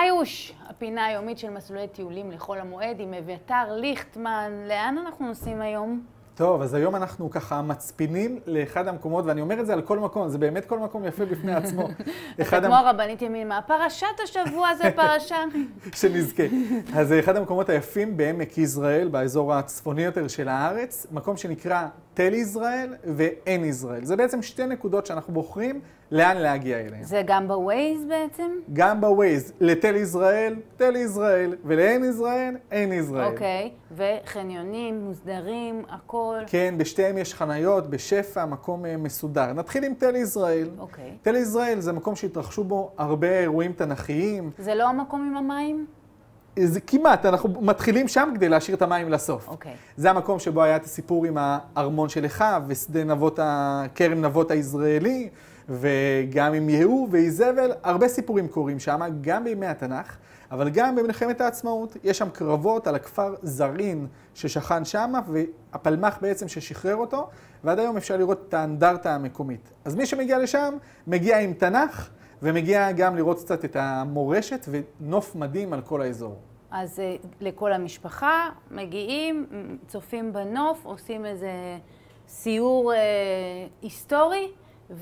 היוש, הפינה היומית של מסלולי טיולים לחול המועד עם אביתר ליכטמן. לאן אנחנו נוסעים היום? טוב, אז היום אנחנו ככה מצפינים לאחד המקומות, ואני אומר את זה על כל מקום, זה באמת כל מקום יפה בפני עצמו. אתה כמו הרבנית ימימה, פרשת השבוע זה פרשה... שנזכה. אז זה אחד המקומות היפים בעמק יזרעאל, באזור הצפוני יותר של הארץ, מקום שנקרא תל ישראל ואין ישראל. זה בעצם שתי נקודות שאנחנו בוחרים לאן להגיע אליהן. זה גם בווייז בעצם? גם בווייז. לתל ישראל, תל ישראל, ולאין ישראל, אין ישראל. אוקיי, okay. וחניונים, מוסדרים, הכל. כן, בשתיהם יש חניות, בשפע, מקום אה, מסודר. נתחיל עם תל ישראל. אוקיי. Okay. תל ישראל זה מקום שהתרחשו בו הרבה אירועים תנכיים. זה לא המקום עם המים? זה כמעט, אנחנו מתחילים שם כדי להשאיר את המים לסוף. אוקיי. Okay. זה המקום שבו היה את הסיפור עם הארמון של אחיו, ושדה נבות, כרם נבות הישראלי, וגם עם יהוא ואיזבל, הרבה סיפורים קורים שם, גם בימי התנ"ך, אבל גם במלחמת העצמאות. יש שם קרבות על הכפר זרין ששכן שם, והפלמ"ח בעצם ששחרר אותו, ועד היום אפשר לראות את האנדרטה המקומית. אז מי שמגיע לשם, מגיע עם תנ"ך. ומגיע גם לראות קצת את המורשת ונוף מדהים על כל האזור. אז אה, לכל המשפחה מגיעים, צופים בנוף, עושים איזה סיור אה, היסטורי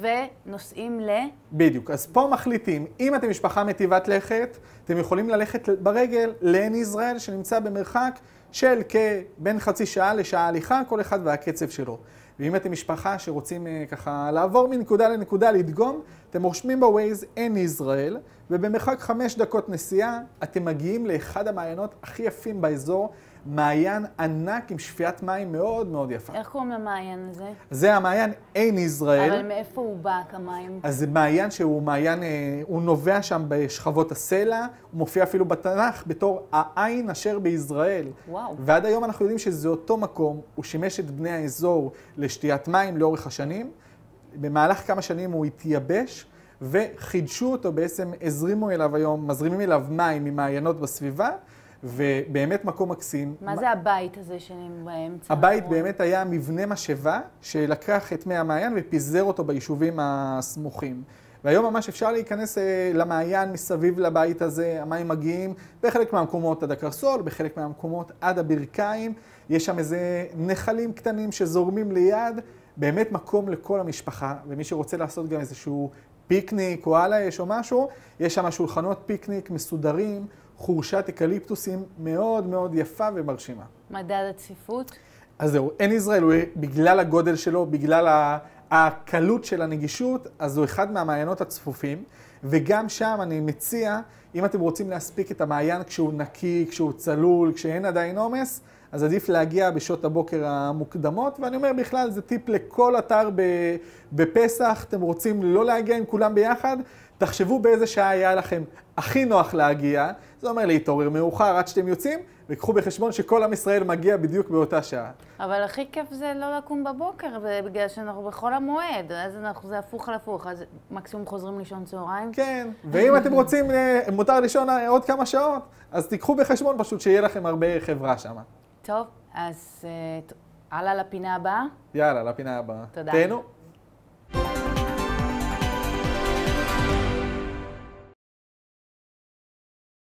ונוסעים ל... בדיוק. אז פה מחליטים, אם אתם משפחה מטיבת לכת, אתם יכולים ללכת ברגל לעין יזרעאל שנמצא במרחק של כבין חצי שעה לשעה הליכה, כל אחד והקצב שלו. ואם אתם משפחה שרוצים אה, ככה לעבור מנקודה לנקודה לדגום, אתם רושמים בווייז אין ישראל, ובמרחק חמש דקות נסיעה אתם מגיעים לאחד המעיינות הכי יפים באזור, מעיין ענק עם שפיית מים מאוד מאוד יפה. איך קוראים למעיין הזה? זה המעיין עין יזרעאל. אבל מאיפה הוא בא, כמיים? אז זה מעיין שהוא מעיין, אה, הוא נובע שם בשכבות הסלע, הוא מופיע אפילו בתנ"ך בתור העין אשר ביזרעאל. וואו. ועד היום אנחנו יודעים שזה אותו מקום, הוא שימש את בני האזור לשתיית מים לאורך השנים. במהלך כמה שנים הוא התייבש, וחידשו אותו, בעצם הזרימו אליו היום, מזרימים אליו מים ממעיינות בסביבה. ובאמת מקום מקסים. מה זה הבית הזה שהם באמצע? הבית הרבה. באמת היה מבנה משאבה שלקח את מי המעיין ופיזר אותו ביישובים הסמוכים. והיום ממש אפשר להיכנס אה, למעיין מסביב לבית הזה, המים מגיעים בחלק מהמקומות עד הקרסול, בחלק מהמקומות עד הברכיים, יש שם איזה נחלים קטנים שזורמים ליד, באמת מקום לכל המשפחה, ומי שרוצה לעשות גם איזשהו פיקניק או הלאה יש או משהו, יש שם שולחנות פיקניק מסודרים, חורשת אקליפטוסים מאוד מאוד יפה ומרשימה. מדד הצפיפות? אז זהו, אין ישראל, הוא, בגלל הגודל שלו, בגלל הקלות של הנגישות, אז הוא אחד מהמעיינות הצפופים, וגם שם אני מציע, אם אתם רוצים להספיק את המעיין כשהוא נקי, כשהוא צלול, כשאין עדיין עומס, אז עדיף להגיע בשעות הבוקר המוקדמות, ואני אומר בכלל, זה טיפ לכל אתר בפסח, אתם רוצים לא להגיע עם כולם ביחד, תחשבו באיזה שעה היה לכם הכי נוח להגיע, זה אומר להתעורר מאוחר עד שאתם יוצאים, וקחו בחשבון שכל עם ישראל מגיע בדיוק באותה שעה. אבל הכי כיף זה לא לקום בבוקר, בגלל שאנחנו בחול המועד, אז אנחנו, זה הפוך על הפוך, אז מקסימום חוזרים לישון צהריים. כן, ואם אתם רוצים, אה, מותר לישון אה, עוד כמה שעות, אז תיקחו בחשבון פשוט שיהיה לכם הרבה חברה שם. טוב, אז אה, הלאה לפינה הבאה. יאללה, לפינה הבאה. תודה. תהנו.